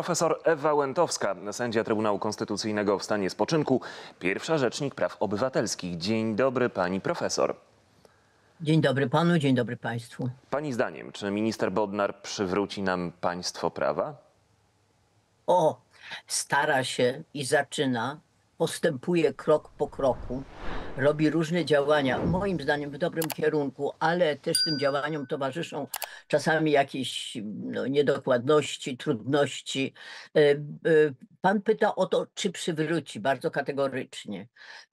Profesor Ewa Łętowska, sędzia Trybunału Konstytucyjnego w stanie spoczynku, pierwsza rzecznik praw obywatelskich. Dzień dobry pani profesor. Dzień dobry panu, dzień dobry państwu. Pani zdaniem, czy minister Bodnar przywróci nam państwo prawa? O, stara się i zaczyna postępuje krok po kroku, robi różne działania, moim zdaniem w dobrym kierunku, ale też tym działaniom towarzyszą czasami jakieś no, niedokładności, trudności. E, e, pan pyta o to, czy przywróci, bardzo kategorycznie.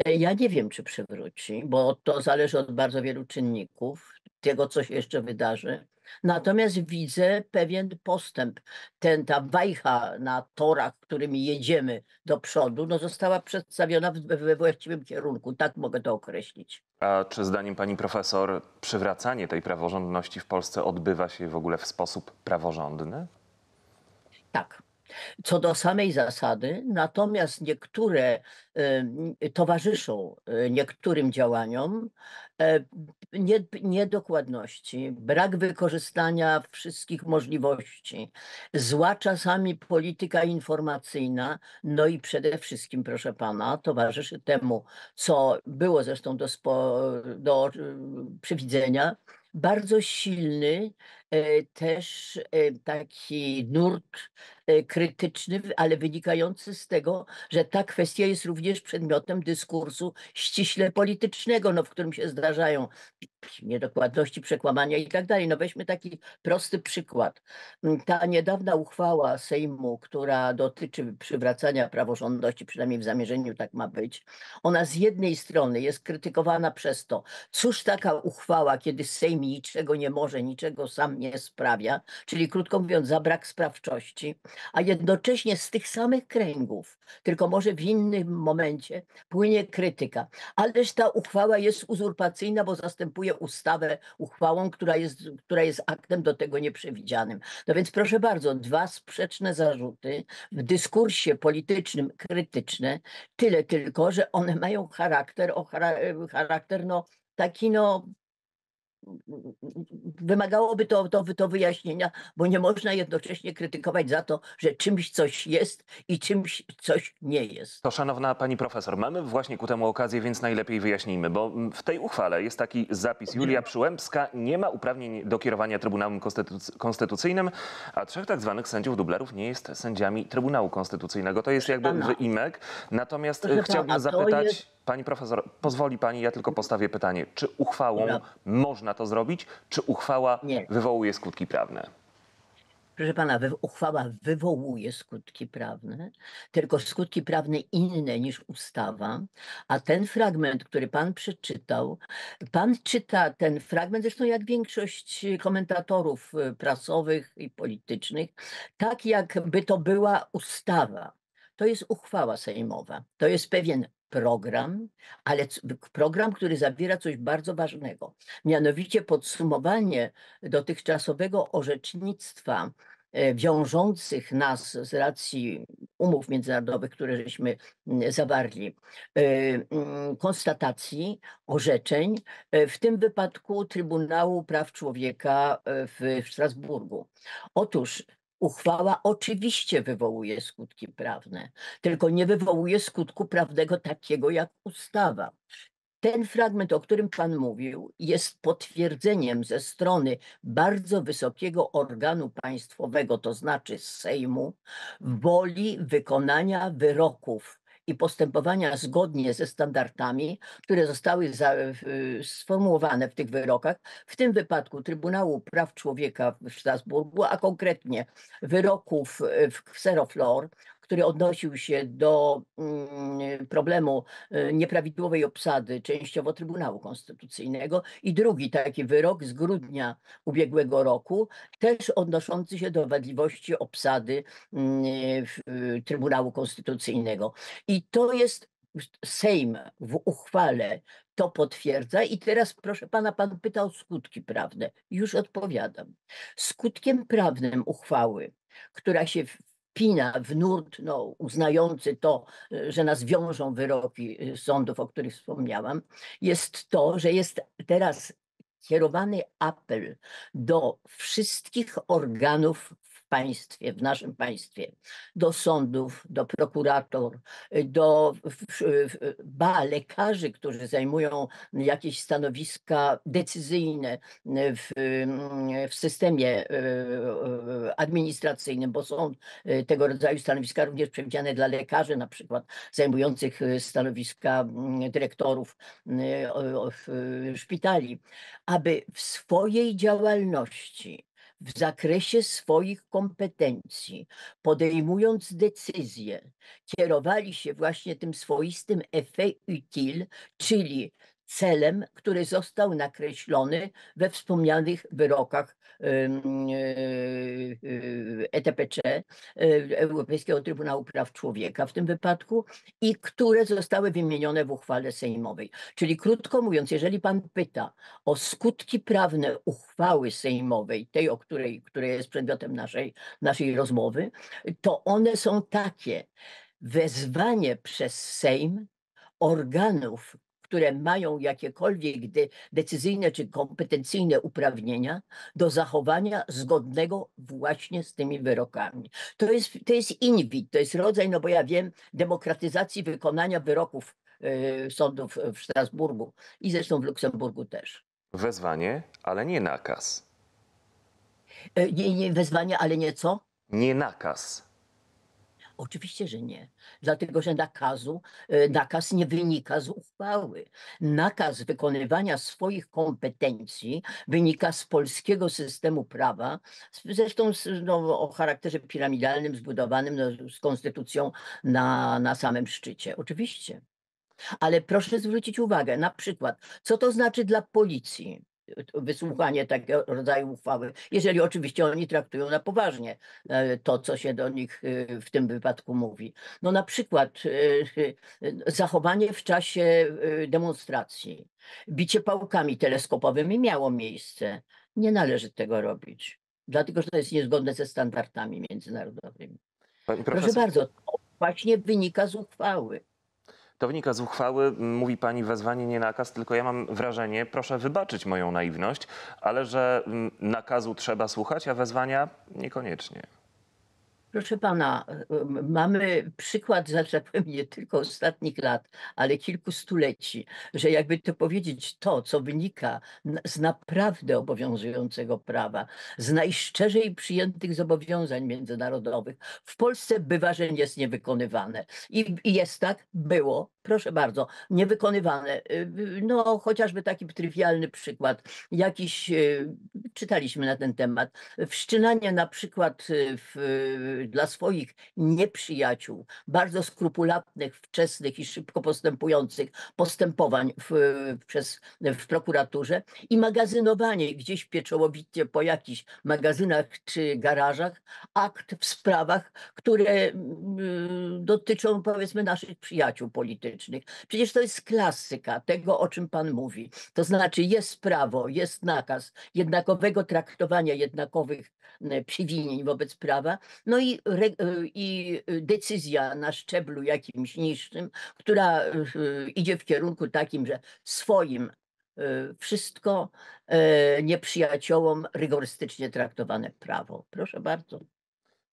E, ja nie wiem, czy przywróci, bo to zależy od bardzo wielu czynników, wszystkiego, co się jeszcze wydarzy. Natomiast widzę pewien postęp. Ten, ta wajcha na torach, którymi jedziemy do przodu, no została przedstawiona we właściwym kierunku. Tak mogę to określić. A czy zdaniem pani profesor przywracanie tej praworządności w Polsce odbywa się w ogóle w sposób praworządny? Tak co do samej zasady, natomiast niektóre towarzyszą e, niektórym działaniom e, niedokładności, brak wykorzystania wszystkich możliwości, zła czasami polityka informacyjna, no i przede wszystkim, proszę pana, towarzyszy temu, co było zresztą do, spo, do przewidzenia, bardzo silny e, też taki nurt E, krytyczny, ale wynikający z tego, że ta kwestia jest również przedmiotem dyskursu ściśle politycznego, no, w którym się zdarzają niedokładności, przekłamania i tak dalej. No weźmy taki prosty przykład. Ta niedawna uchwała Sejmu, która dotyczy przywracania praworządności, przynajmniej w zamierzeniu tak ma być, ona z jednej strony jest krytykowana przez to, cóż taka uchwała, kiedy Sejm niczego nie może, niczego sam nie sprawia, czyli krótko mówiąc za brak sprawczości, a jednocześnie z tych samych kręgów, tylko może w innym momencie, płynie krytyka. Ależ ta uchwała jest uzurpacyjna, bo zastępuje ustawę uchwałą, która jest, która jest aktem do tego nieprzewidzianym. No więc proszę bardzo, dwa sprzeczne zarzuty w dyskursie politycznym krytyczne, tyle tylko, że one mają charakter, o charakter no, taki no wymagałoby to, to, to wyjaśnienia, bo nie można jednocześnie krytykować za to, że czymś coś jest i czymś coś nie jest. To szanowna pani profesor, mamy właśnie ku temu okazję, więc najlepiej wyjaśnijmy, bo w tej uchwale jest taki zapis. Julia Przyłębska nie ma uprawnień do kierowania Trybunałem Konstytuc Konstytucyjnym, a trzech tak zwanych sędziów dublerów nie jest sędziami Trybunału Konstytucyjnego. To jest jakby wyimek. Natomiast Proszę e, chciałbym zapytać... Pani profesor, pozwoli pani, ja tylko postawię pytanie. Czy uchwałą no. można to zrobić, czy uchwała Nie. wywołuje skutki prawne? Proszę pana, uchwała wywołuje skutki prawne, tylko skutki prawne inne niż ustawa, a ten fragment, który pan przeczytał, pan czyta ten fragment, zresztą jak większość komentatorów y, prasowych i politycznych, tak jakby to była ustawa. To jest uchwała sejmowa, to jest pewien program, ale program, który zawiera coś bardzo ważnego, mianowicie podsumowanie dotychczasowego orzecznictwa e, wiążących nas z racji umów międzynarodowych, które żeśmy zawarli, e, konstatacji, orzeczeń, e, w tym wypadku Trybunału Praw Człowieka w Strasburgu. Otóż Uchwała oczywiście wywołuje skutki prawne, tylko nie wywołuje skutku prawnego takiego jak ustawa. Ten fragment, o którym Pan mówił, jest potwierdzeniem ze strony bardzo wysokiego organu państwowego, to znaczy Sejmu, woli wykonania wyroków i postępowania zgodnie ze standardami, które zostały za, e, e, sformułowane w tych wyrokach, w tym wypadku Trybunału Praw Człowieka w Strasburgu, a konkretnie wyroków e, w Xeroflor, który odnosił się do mm, problemu y, nieprawidłowej obsady częściowo Trybunału Konstytucyjnego i drugi taki wyrok z grudnia ubiegłego roku, też odnoszący się do wadliwości obsady mm, y, Trybunału Konstytucyjnego. I to jest Sejm w uchwale to potwierdza. I teraz, proszę pana, pan pyta o skutki prawne. Już odpowiadam. Skutkiem prawnym uchwały, która się spina w nurt no, uznający to, że nas wiążą wyroki y, sądów, o których wspomniałam, jest to, że jest teraz kierowany apel do wszystkich organów w państwie, w naszym państwie, do sądów, do prokurator, do ba, lekarzy, którzy zajmują jakieś stanowiska decyzyjne w, w systemie e, e, administracyjnym, bo są e, tego rodzaju stanowiska również przewidziane dla lekarzy, na przykład zajmujących stanowiska mm, dyrektorów szpitali, aby w swojej działalności w zakresie swoich kompetencji, podejmując decyzje, kierowali się właśnie tym swoistym effet utile, czyli celem, który został nakreślony we wspomnianych wyrokach ETPC, e, e, e Europejskiego Trybunału Praw Człowieka w tym wypadku i które zostały wymienione w uchwale sejmowej. Czyli krótko mówiąc, jeżeli pan pyta o skutki prawne uchwały sejmowej, tej, o której, która jest przedmiotem naszej, naszej rozmowy, to one są takie. Wezwanie przez Sejm organów które mają jakiekolwiek decyzyjne czy kompetencyjne uprawnienia do zachowania zgodnego właśnie z tymi wyrokami. To jest, to jest inwit, to jest rodzaj, no bo ja wiem, demokratyzacji wykonania wyroków y, sądów w Strasburgu i zresztą w Luksemburgu też. Wezwanie, ale nie nakaz. E, nie, nie wezwanie, ale nie co? Nie nakaz. Oczywiście, że nie, dlatego że nakazu, e, nakaz nie wynika z uchwały. Nakaz wykonywania swoich kompetencji wynika z polskiego systemu prawa, zresztą z, no, o charakterze piramidalnym, zbudowanym no, z konstytucją na, na samym szczycie. Oczywiście. Ale proszę zwrócić uwagę, na przykład, co to znaczy dla policji? wysłuchanie takiego rodzaju uchwały, jeżeli oczywiście oni traktują na poważnie e, to, co się do nich e, w tym wypadku mówi. No na przykład e, zachowanie w czasie demonstracji, bicie pałkami teleskopowymi miało miejsce. Nie należy tego robić, dlatego że to jest niezgodne ze standardami międzynarodowymi. Proszę bardzo, to właśnie wynika z uchwały. To wynika z uchwały, mówi pani wezwanie, nie nakaz, tylko ja mam wrażenie, proszę wybaczyć moją naiwność, ale że mm, nakazu trzeba słuchać, a wezwania niekoniecznie. Proszę pana, y, y, mamy przykład, że tak powiem, nie tylko ostatnich lat, ale kilku stuleci, że jakby to powiedzieć, to, co wynika z naprawdę obowiązującego prawa, z najszczerzej przyjętych zobowiązań międzynarodowych, w Polsce bywa, że jest niewykonywane. I jest tak, było proszę bardzo, niewykonywane. Y, no, chociażby taki trywialny przykład. Jakiś, y, czytaliśmy na ten temat, wszczynanie na przykład y, w, dla swoich nieprzyjaciół, bardzo skrupulatnych, wczesnych i szybko postępujących postępowań w, przez, w prokuraturze i magazynowanie gdzieś pieczołowicie po jakichś magazynach czy garażach akt w sprawach, które mm, dotyczą powiedzmy naszych przyjaciół politycznych politycznych. Przecież to jest klasyka tego, o czym pan mówi. To znaczy jest prawo, jest nakaz jednakowego traktowania jednakowych przywinień wobec prawa, no i, y, i decyzja na szczeblu jakimś niższym, która y, idzie w kierunku takim, że swoim y, wszystko nieprzyjaciołom rygorystycznie traktowane prawo. Proszę bardzo.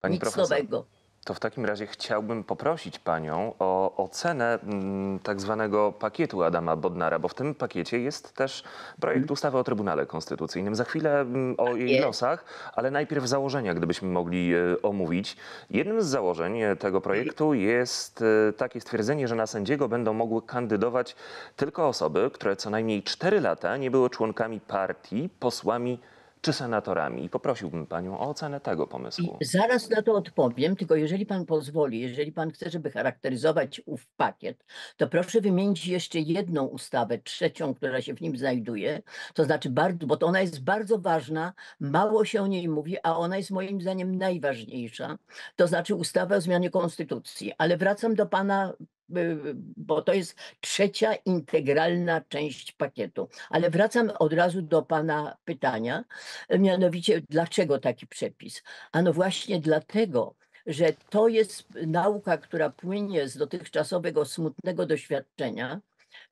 Pani Nic profesor. nowego. To w takim razie chciałbym poprosić Panią o ocenę mm, tak zwanego pakietu Adama Bodnara, bo w tym pakiecie jest też projekt mhm. ustawy o Trybunale Konstytucyjnym. Za chwilę mm, o jej losach, ale najpierw założenia, gdybyśmy mogli e, omówić. Jednym z założeń e, tego mhm. projektu jest e, takie stwierdzenie, że na sędziego będą mogły kandydować tylko osoby, które co najmniej 4 lata nie były członkami partii, posłami, czy senatorami. I poprosiłbym Panią o ocenę tego pomysłu. I zaraz na to odpowiem, tylko jeżeli Pan pozwoli, jeżeli Pan chce, żeby charakteryzować ów pakiet, to proszę wymienić jeszcze jedną ustawę, trzecią, która się w nim znajduje, to znaczy, bardzo, bo to ona jest bardzo ważna, mało się o niej mówi, a ona jest moim zdaniem najważniejsza, to znaczy ustawa o zmianie konstytucji. Ale wracam do Pana Y, y, bo to jest trzecia integralna część pakietu. Ale wracam od razu do Pana pytania, y, mianowicie dlaczego taki przepis? Ano właśnie dlatego, że to jest nauka, która płynie z dotychczasowego smutnego doświadczenia,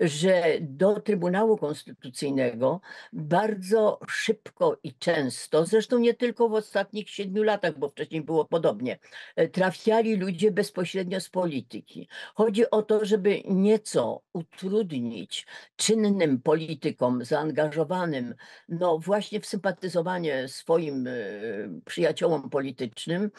że do Trybunału Konstytucyjnego bardzo szybko i często, zresztą nie tylko w ostatnich siedmiu latach, bo wcześniej było podobnie, e, trafiali ludzie bezpośrednio z polityki. Chodzi o to, żeby nieco utrudnić czynnym politykom zaangażowanym, no właśnie w sympatyzowanie swoim e, przyjaciołom politycznym,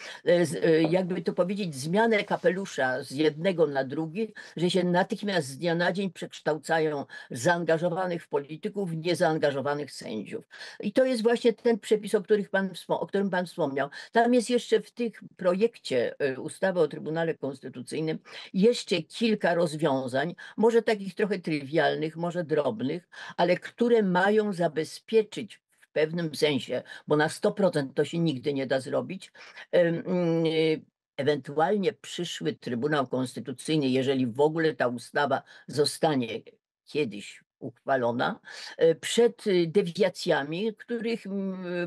e, jakby to powiedzieć, zmianę kapelusza z jednego na drugi, że się natychmiast z dnia na dzień przekształcą wykształcają zaangażowanych w polityków, niezaangażowanych sędziów. I to jest właśnie ten przepis, o, których pan, o którym pan wspomniał. Tam jest jeszcze w tych projekcie y, ustawy o Trybunale Konstytucyjnym jeszcze kilka rozwiązań, może takich trochę trywialnych, może drobnych, ale które mają zabezpieczyć w pewnym sensie, bo na 100% to się nigdy nie da zrobić, y, ewentualnie przyszły Trybunał Konstytucyjny, jeżeli w ogóle ta ustawa zostanie kiedyś uchwalona, e, przed e, dewiacjami, których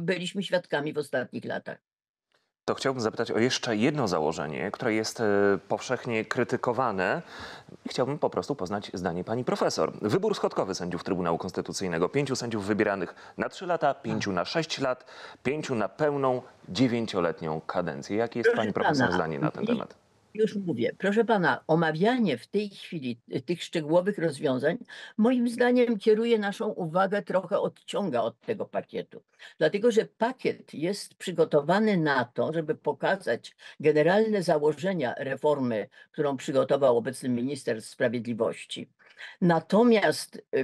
byliśmy świadkami w ostatnich latach to chciałbym zapytać o jeszcze jedno założenie, które jest e, powszechnie krytykowane. Chciałbym po prostu poznać zdanie pani profesor. Wybór schodkowy sędziów Trybunału Konstytucyjnego. Pięciu sędziów wybieranych na trzy lata, pięciu na sześć lat, pięciu na pełną dziewięcioletnią kadencję. Jakie jest pani profesor zdanie na ten temat? Już mówię. Proszę pana, omawianie w tej chwili y, tych szczegółowych rozwiązań moim zdaniem kieruje naszą uwagę trochę odciąga od tego pakietu. Dlatego, że pakiet jest przygotowany na to, żeby pokazać generalne założenia reformy, którą przygotował obecny minister sprawiedliwości. Natomiast y,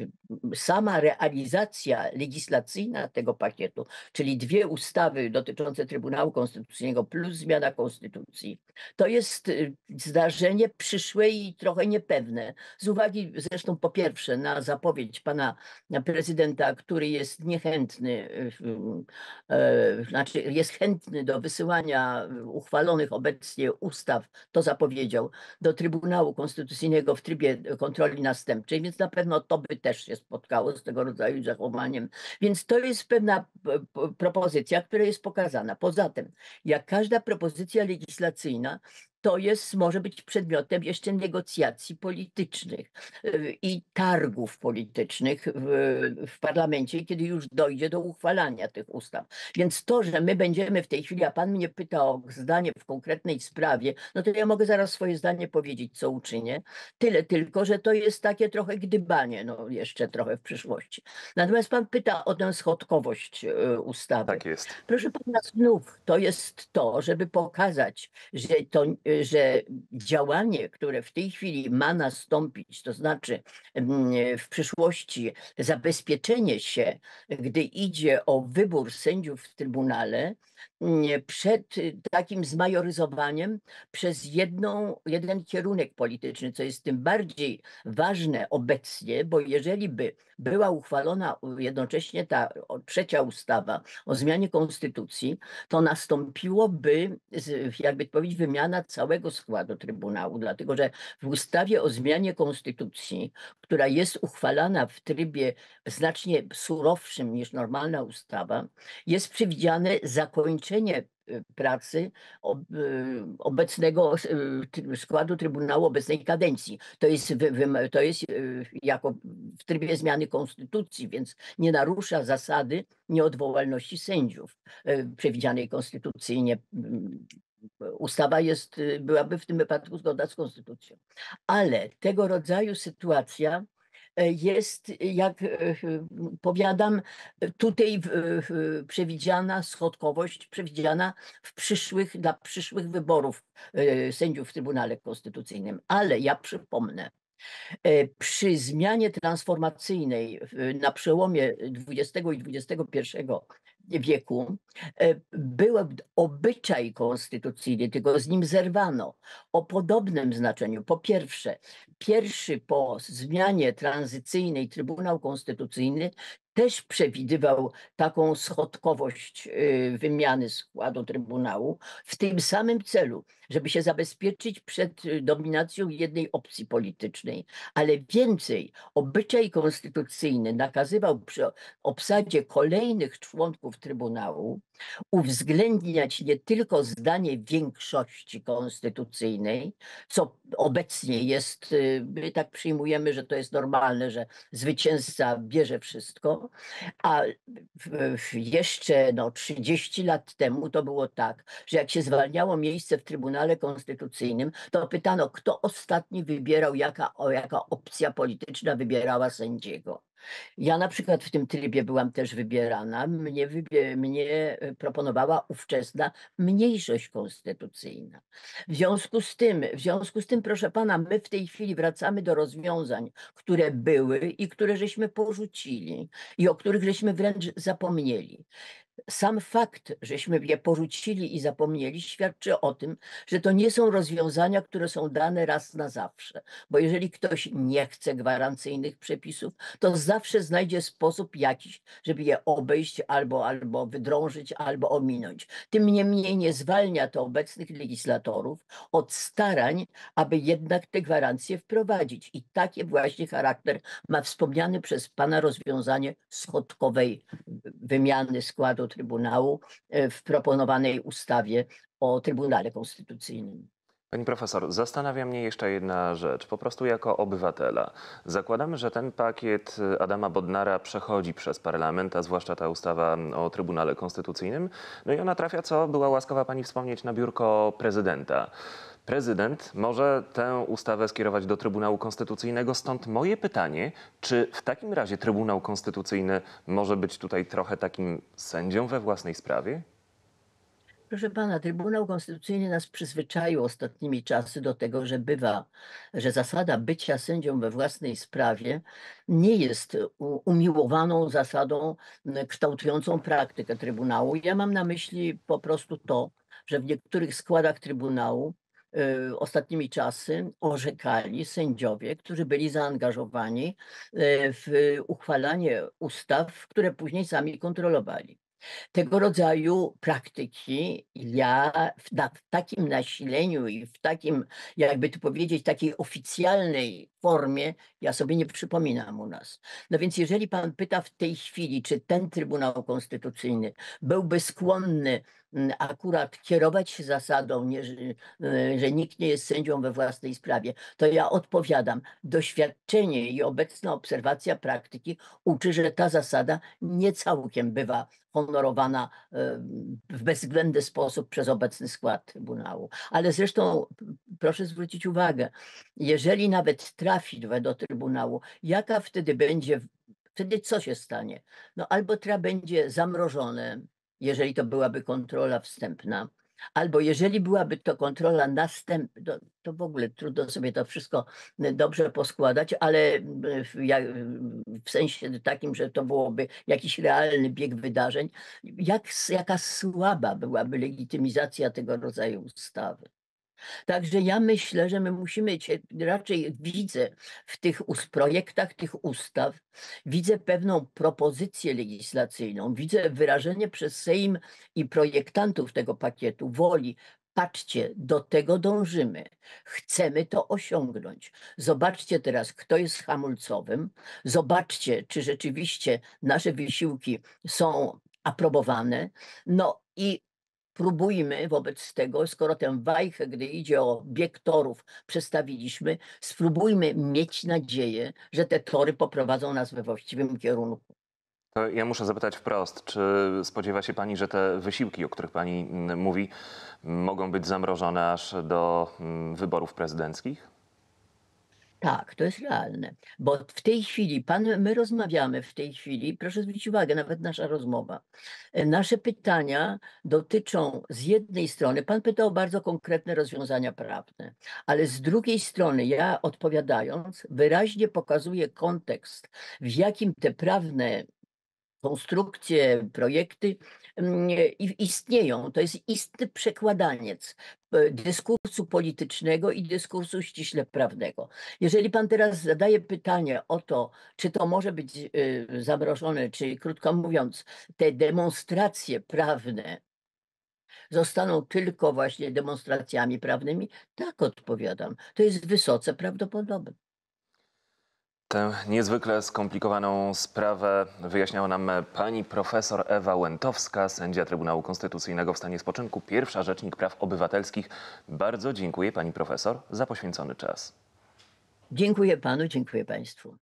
y, sama realizacja legislacyjna tego pakietu, czyli dwie ustawy dotyczące Trybunału Konstytucyjnego plus zmiana Konstytucji, to jest y, zdarzenie przyszłe i trochę niepewne. Z uwagi zresztą po pierwsze na zapowiedź pana prezydenta, który jest niechętny, y, y, znaczy jest chętny do wysyłania uchwalonych obecnie ustaw, to zapowiedział, do Trybunału Konstytucyjnego w trybie kontroli następczej, więc na pewno to by też jest spotkało z tego rodzaju zachowaniem. Więc to jest pewna propozycja, która jest pokazana. Poza tym, jak każda propozycja legislacyjna, to jest, może być przedmiotem jeszcze negocjacji politycznych y, i targów politycznych w, w parlamencie, kiedy już dojdzie do uchwalania tych ustaw. Więc to, że my będziemy w tej chwili, a pan mnie pyta o zdanie w konkretnej sprawie, no to ja mogę zaraz swoje zdanie powiedzieć, co uczynię. Tyle tylko, że to jest takie trochę gdybanie, no jeszcze trochę w przyszłości. Natomiast pan pyta o tę schodkowość y, ustawy. Tak jest. Proszę pana, znów to jest to, żeby pokazać, że to że działanie, które w tej chwili ma nastąpić, to znaczy mm, w przyszłości zabezpieczenie się, gdy idzie o wybór sędziów w Trybunale, przed y, takim zmajoryzowaniem przez jedną, jeden kierunek polityczny, co jest tym bardziej ważne obecnie, bo jeżeli by była uchwalona jednocześnie ta trzecia ustawa o zmianie konstytucji, to nastąpiłoby, jakby powiedzieć, wymiana całego składu Trybunału, dlatego że w ustawie o zmianie konstytucji, która jest uchwalana w trybie znacznie surowszym niż normalna ustawa, jest przewidziane zakończenie zakończenie y, pracy y, obecnego y, składu Trybunału obecnej kadencji. To jest, to jest jako w trybie zmiany konstytucji, więc nie narusza zasady nieodwołalności sędziów przewidzianej konstytucyjnie. Ustawa jest, byłaby w tym wypadku zgodna z konstytucją. Ale tego rodzaju sytuacja jest, jak e, powiadam, tutaj przewidziana schodkowość, przewidziana w przyszłych, dla przyszłych wyborów e, sędziów w Trybunale Konstytucyjnym. Ale ja przypomnę, e, przy zmianie transformacyjnej na przełomie XX i XXI wieku e, był obyczaj konstytucyjny, tylko z nim zerwano o podobnym znaczeniu. Po pierwsze, pierwszy po zmianie tranzycyjnej Trybunał Konstytucyjny też przewidywał taką schodkowość y, wymiany składu Trybunału w tym samym celu, żeby się zabezpieczyć przed y, dominacją jednej opcji politycznej. Ale więcej, obyczaj konstytucyjny nakazywał przy obsadzie kolejnych członków Trybunału uwzględniać nie tylko zdanie większości konstytucyjnej, co obecnie jest, y, my tak przyjmujemy, że to jest normalne, że zwycięzca bierze wszystko, a jeszcze no, 30 lat temu to było tak, że jak się zwalniało miejsce w Trybunale Konstytucyjnym, to pytano, kto ostatni wybierał, jaka, jaka opcja polityczna wybierała sędziego. Ja na przykład w tym trybie byłam też wybierana. Mnie, wybie, mnie e, proponowała ówczesna mniejszość konstytucyjna. W związku z tym, w związku z tym, proszę pana, my w tej chwili wracamy do rozwiązań, które były i które żeśmy porzucili i o których żeśmy wręcz zapomnieli. Sam fakt, żeśmy je porzucili i zapomnieli, świadczy o tym, że to nie są rozwiązania, które są dane raz na zawsze. Bo jeżeli ktoś nie chce gwarancyjnych przepisów, to zawsze znajdzie sposób jakiś, żeby je obejść albo, albo wydrążyć, albo ominąć. Tym niemniej nie zwalnia to obecnych legislatorów od starań, aby jednak te gwarancje wprowadzić. I taki właśnie charakter ma wspomniany przez Pana rozwiązanie schodkowej wymiany składu Trybunału e, w proponowanej ustawie o Trybunale Konstytucyjnym. Pani profesor, zastanawia mnie jeszcze jedna rzecz, po prostu jako obywatela. Zakładamy, że ten pakiet e, Adama Bodnara przechodzi przez parlament, a zwłaszcza ta ustawa o Trybunale Konstytucyjnym. No i ona trafia, co była łaskawa pani wspomnieć, na biurko prezydenta prezydent może tę ustawę skierować do Trybunału Konstytucyjnego. Stąd moje pytanie, czy w takim razie Trybunał Konstytucyjny może być tutaj trochę takim sędzią we własnej sprawie? Proszę pana, Trybunał Konstytucyjny nas przyzwyczaił ostatnimi czasy do tego, że bywa, że zasada bycia sędzią we własnej sprawie nie jest umiłowaną zasadą kształtującą praktykę Trybunału. Ja mam na myśli po prostu to, że w niektórych składach Trybunału Y, ostatnimi czasy orzekali sędziowie, którzy byli zaangażowani y, w uchwalanie ustaw, które później sami kontrolowali. Tego rodzaju praktyki ja w, na, w, takim nasileniu i w takim, jakby tu powiedzieć, takiej oficjalnej formie ja sobie nie przypominam u nas. No więc jeżeli pan pyta w tej chwili, czy ten Trybunał Konstytucyjny byłby skłonny akurat kierować się zasadą, nie, że, e, że nikt nie jest sędzią we własnej sprawie, to ja odpowiadam, doświadczenie i obecna obserwacja praktyki uczy, że ta zasada nie całkiem bywa honorowana e, w bezwzględny sposób przez obecny skład Trybunału. Ale zresztą proszę zwrócić uwagę, jeżeli nawet trafi do Trybunału, jaka wtedy będzie, wtedy co się stanie? No albo tra będzie zamrożone jeżeli to byłaby kontrola wstępna, albo jeżeli byłaby to kontrola następna, to, to, w ogóle trudno sobie to wszystko y, dobrze poskładać, ale y, w, y, w, sensie takim, że to byłoby jakiś realny bieg wydarzeń, jak, jaka słaba byłaby legitymizacja tego rodzaju ustawy. Także ja myślę, że my musimy, raczej widzę w tych projektach tych ustaw, widzę pewną propozycję legislacyjną, widzę wyrażenie przez Sejm i projektantów tego pakietu woli Patrzcie, do tego dążymy. Chcemy to osiągnąć. Zobaczcie teraz, kto jest hamulcowym. Zobaczcie, czy rzeczywiście nasze wysiłki są aprobowane. No i Próbujmy wobec tego, skoro tę wajchę, gdy idzie o bieg torów, przestawiliśmy, spróbujmy mieć nadzieję, że te tory poprowadzą nas we właściwym kierunku. To ja muszę zapytać wprost, czy spodziewa się Pani, że te wysiłki, o których Pani mm, mówi, mogą być zamrożone aż do mm, wyborów prezydenckich? Tak, to jest realne, bo w tej chwili, pan, my rozmawiamy w tej chwili, proszę zwrócić uwagę, nawet nasza rozmowa. E, nasze pytania dotyczą z jednej strony, pan pytał o bardzo konkretne rozwiązania prawne, ale z drugiej strony ja odpowiadając wyraźnie pokazuję kontekst, w jakim te prawne konstrukcje, projekty mm, istnieją. To jest istny przekładaniec e, dyskursu politycznego i dyskursu ściśle prawnego. Jeżeli pan teraz zadaje pytanie o to, czy to może być e, zamrożone, czy krótko mówiąc, te demonstracje prawne zostaną tylko właśnie demonstracjami prawnymi, tak odpowiadam. To jest wysoce prawdopodobne. Tę niezwykle skomplikowaną sprawę wyjaśniała nam pani profesor Ewa Łętowska, sędzia Trybunału Konstytucyjnego w stanie spoczynku, pierwsza rzecznik praw obywatelskich. Bardzo dziękuję pani profesor za poświęcony czas. Dziękuję panu, dziękuję państwu.